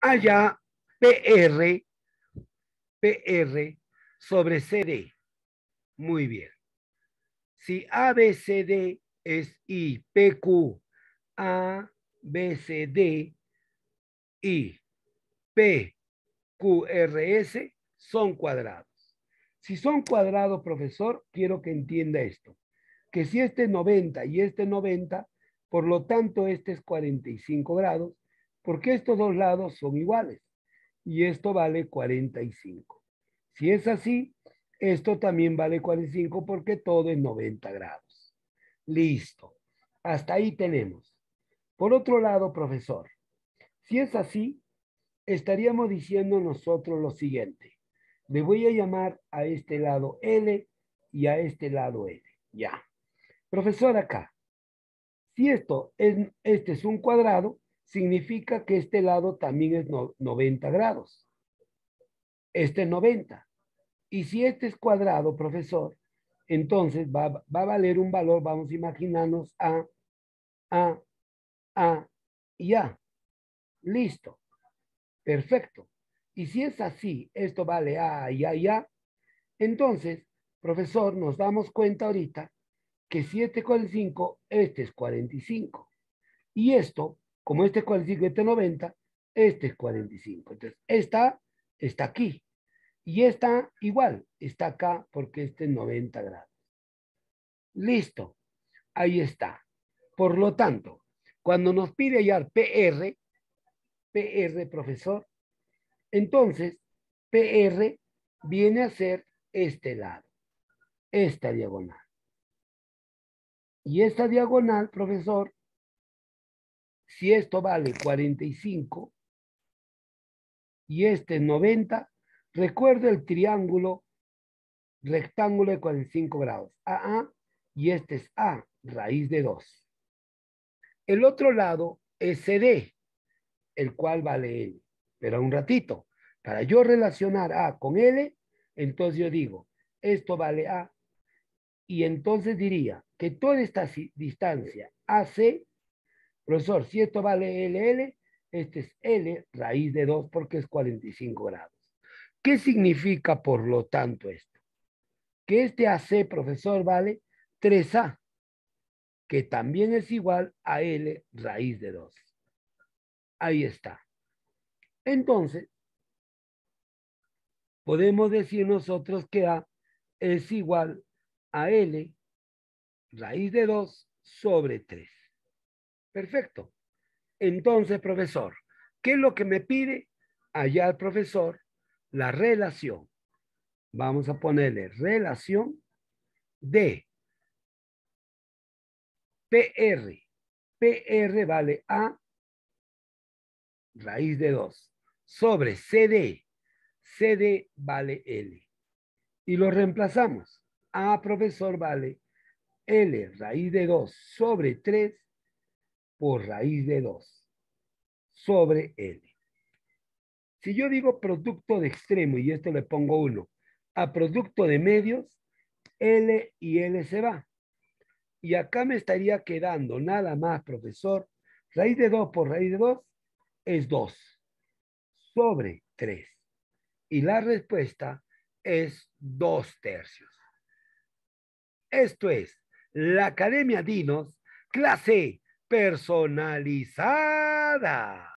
allá PR, PR sobre CD. Muy bien. Si ABCD es I, PQ, A, P, son cuadrados. Si son cuadrados, profesor, quiero que entienda esto. Que si este es 90 y este es 90, por lo tanto este es 45 grados porque estos dos lados son iguales y esto vale 45. Si es así, esto también vale 45 porque todo es 90 grados. Listo. Hasta ahí tenemos. Por otro lado, profesor, si es así, estaríamos diciendo nosotros lo siguiente. Me voy a llamar a este lado L y a este lado L. Ya. Profesor, acá. Si esto es, este es un cuadrado, significa que este lado también es 90 grados. Este es 90. Y si este es cuadrado, profesor, entonces va, a valer un valor, vamos a imaginarnos A, A, A y A. Listo. Perfecto. Y si es así, esto vale A y A y A, entonces, profesor, nos damos cuenta ahorita que 7 con el 5, este es 45. Y esto como este es 45 este 90, este es 45. Este entonces, esta está aquí. Y esta igual, está acá porque este es 90 grados. Listo. Ahí está. Por lo tanto, cuando nos pide hallar PR, PR, profesor, entonces PR viene a ser este lado, esta diagonal. Y esta diagonal, profesor, si esto vale 45 y este es 90, recuerda el triángulo rectángulo de 45 grados, A, y este es A, raíz de 2. El otro lado es CD, el cual vale L. Pero un ratito, para yo relacionar A con L, entonces yo digo, esto vale A. Y entonces diría que toda esta distancia AC Profesor, si esto vale LL, este es L raíz de 2 porque es 45 grados. ¿Qué significa, por lo tanto, esto? Que este AC, profesor, vale 3A, que también es igual a L raíz de 2. Ahí está. Entonces, podemos decir nosotros que A es igual a L raíz de 2 sobre 3. Perfecto. Entonces, profesor, ¿qué es lo que me pide? Allá el profesor, la relación. Vamos a ponerle relación de PR. PR vale A raíz de 2 sobre CD. CD vale L. Y lo reemplazamos. A profesor vale L raíz de 2 sobre 3 por raíz de 2 sobre L. Si yo digo producto de extremo, y esto le pongo 1, a producto de medios, L y L se va. Y acá me estaría quedando nada más, profesor, raíz de 2 por raíz de 2 es 2 sobre 3. Y la respuesta es 2 tercios. Esto es la Academia Dinos, clase personalizada.